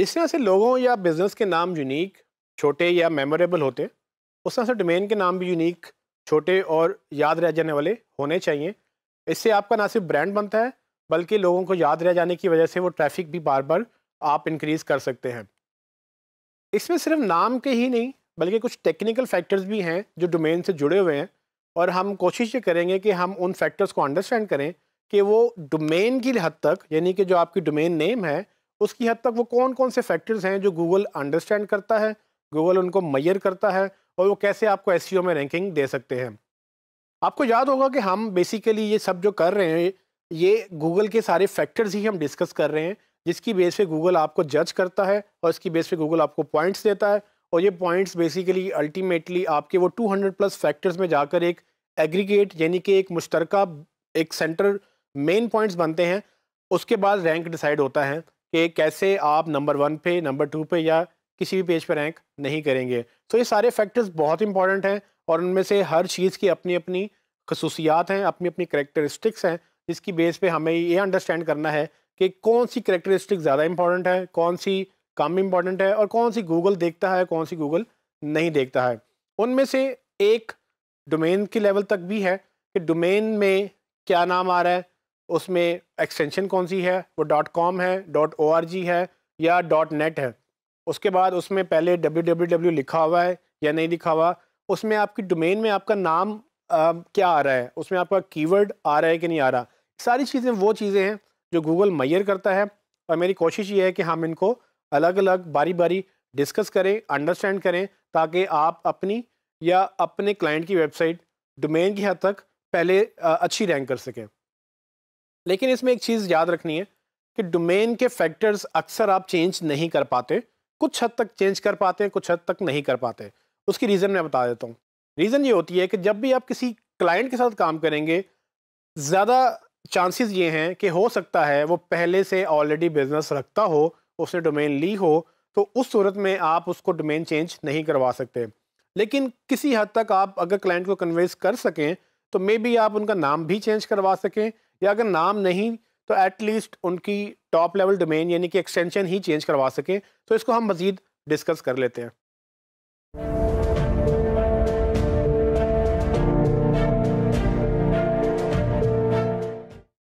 जिस तरह से लोगों या बिज़नेस के नाम यूनिक छोटे या मेमोरेबल होते उस तरह से डोमेन के नाम भी यूनिक छोटे और याद रह जाने वाले होने चाहिए इससे आपका ना सिर्फ ब्रांड बनता है बल्कि लोगों को याद रह जाने की वजह से वो ट्रैफिक भी बार बार आप इंक्रीज़ कर सकते हैं इसमें सिर्फ नाम के ही नहीं बल्कि कुछ टेक्निकल फैक्टर्स भी हैं जो डोमेन से जुड़े हुए हैं और हम कोशिश ये करेंगे कि हम उन फैक्टर्स को अंडरस्टैंड करें कि वो डोमेन की हद तक यानी कि जो आपकी डोमेन नेम है उसकी हद तक वो कौन कौन से फैक्टर्स हैं जो गूगल अंडरस्टैंड करता है गूगल उनको मैयर करता है और वो कैसे आपको एस e में रैंकिंग दे सकते हैं आपको याद होगा कि हम बेसिकली ये सब जो कर रहे हैं ये गूगल के सारे फैक्टर्स ही हम डिस्कस कर रहे हैं जिसकी बेस पे गूगल आपको जज करता है और इसकी बेस पे गूगल आपको पॉइंट्स देता है और ये पॉइंट्स बेसिकली अल्टीमेटली आपके वो 200 प्लस फैक्टर्स में जाकर एक एग्रीगेट यानी कि एक मुश्तरक एक सेंटर मेन पॉइंट्स बनते हैं उसके बाद रैंक डिसाइड होता है कि कैसे आप नंबर वन पे नंबर टू पे या किसी भी पेज पर रैंक नहीं करेंगे तो ये सारे फैक्टर्स बहुत इंपॉर्टेंट हैं और उनमें से हर चीज़ की अपनी अपनी खसूसियात हैं अपनी अपनी करेक्टरिस्टिक्स हैं जिसकी बेस पे हमें ये अंडरस्टैंड करना है कि कौन सी करेक्टरिस्टिक ज़्यादा इंपॉर्टेंट है कौन सी कम इम्पॉर्टेंट है और कौन सी गूगल देखता है कौन सी गूगल नहीं देखता है उनमें से एक डोमेन के लेवल तक भी है कि डोमेन में क्या नाम आ रहा है उसमें एक्सटेंशन कौन सी है वो डॉट कॉम है डॉट ओ आर जी है या डॉट नेट है उसके बाद उसमें पहले डब्ल्यू डब्ल्यू डब्ल्यू लिखा हुआ है या नहीं लिखा हुआ उसमें आपकी डोमेन में आपका नाम आ, क्या आ रहा है उसमें आपका कीवर्ड आ रहा है कि नहीं आ रहा सारी चीज़ें वो चीज़ें हैं जो गूगल मैयर करता है और मेरी कोशिश ये है कि हम इनको अलग अलग बारी बारी डिस्कस करें अंडरस्टैंड करें ताकि आप अपनी या अपने क्लाइंट की वेबसाइट डोमेन की हद तक पहले अच्छी रैंक कर सकें लेकिन इसमें एक चीज़ याद रखनी है कि डोमेन के फैक्टर्स अक्सर आप चेंज नहीं कर पाते कुछ हद तक चेंज कर पाते हैं कुछ हद तक नहीं कर पाते उसकी रीज़न मैं बता देता हूँ रीज़न ये होती है कि जब भी आप किसी क्लाइंट के साथ काम करेंगे ज़्यादा चांसेस ये हैं कि हो सकता है वो पहले से ऑलरेडी बिजनेस रखता हो उसने डोमेन ली हो तो उस सूरत में आप उसको डोमेन चेंज नहीं करवा सकते लेकिन किसी हद तक आप अगर क्लाइंट को कन्वेंस कर सकें तो मे बी आप उनका नाम भी चेंज करवा सकें या अगर नाम नहीं तो एटलीस्ट उनकी टॉप लेवल डोमेन यानी कि एक्सटेंशन ही चेंज करवा सकें तो इसको हम मज़ीद डिस्कस कर लेते हैं